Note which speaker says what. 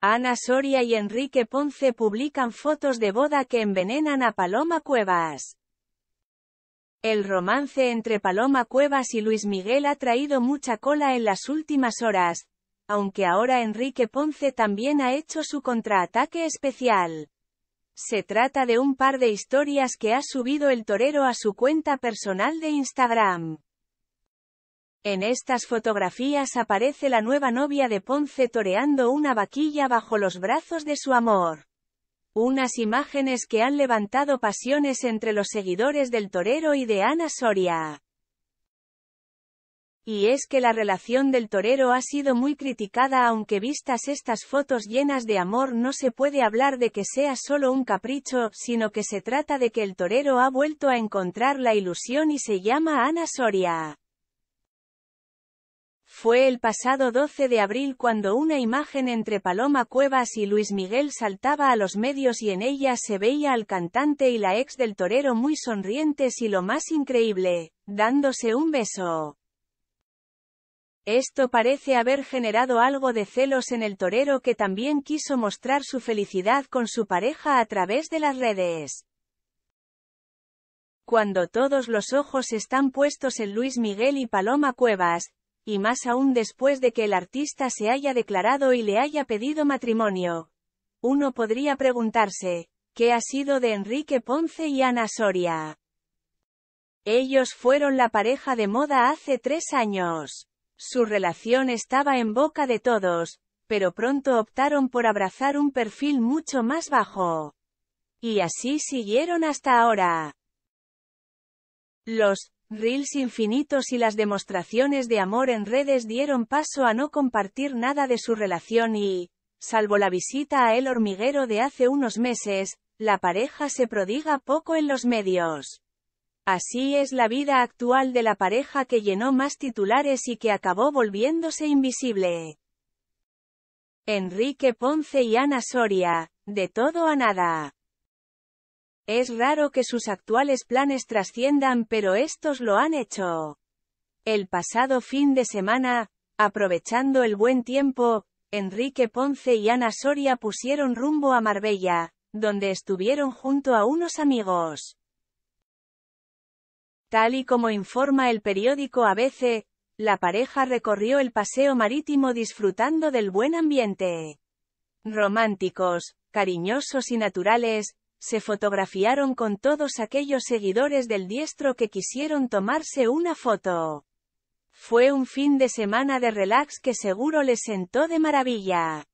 Speaker 1: Ana Soria y Enrique Ponce publican fotos de boda que envenenan a Paloma Cuevas. El romance entre Paloma Cuevas y Luis Miguel ha traído mucha cola en las últimas horas, aunque ahora Enrique Ponce también ha hecho su contraataque especial. Se trata de un par de historias que ha subido el torero a su cuenta personal de Instagram. En estas fotografías aparece la nueva novia de Ponce toreando una vaquilla bajo los brazos de su amor. Unas imágenes que han levantado pasiones entre los seguidores del torero y de Ana Soria. Y es que la relación del torero ha sido muy criticada aunque vistas estas fotos llenas de amor no se puede hablar de que sea solo un capricho, sino que se trata de que el torero ha vuelto a encontrar la ilusión y se llama Ana Soria. Fue el pasado 12 de abril cuando una imagen entre Paloma Cuevas y Luis Miguel saltaba a los medios y en ella se veía al cantante y la ex del torero muy sonrientes y lo más increíble, dándose un beso. Esto parece haber generado algo de celos en el torero que también quiso mostrar su felicidad con su pareja a través de las redes. Cuando todos los ojos están puestos en Luis Miguel y Paloma Cuevas, y más aún después de que el artista se haya declarado y le haya pedido matrimonio. Uno podría preguntarse, ¿qué ha sido de Enrique Ponce y Ana Soria? Ellos fueron la pareja de moda hace tres años. Su relación estaba en boca de todos, pero pronto optaron por abrazar un perfil mucho más bajo. Y así siguieron hasta ahora. Los Reels infinitos y las demostraciones de amor en redes dieron paso a no compartir nada de su relación y, salvo la visita a El Hormiguero de hace unos meses, la pareja se prodiga poco en los medios. Así es la vida actual de la pareja que llenó más titulares y que acabó volviéndose invisible. Enrique Ponce y Ana Soria, de todo a nada. Es raro que sus actuales planes trasciendan, pero estos lo han hecho. El pasado fin de semana, aprovechando el buen tiempo, Enrique Ponce y Ana Soria pusieron rumbo a Marbella, donde estuvieron junto a unos amigos. Tal y como informa el periódico ABC, la pareja recorrió el paseo marítimo disfrutando del buen ambiente. Románticos, cariñosos y naturales, se fotografiaron con todos aquellos seguidores del diestro que quisieron tomarse una foto. Fue un fin de semana de relax que seguro les sentó de maravilla.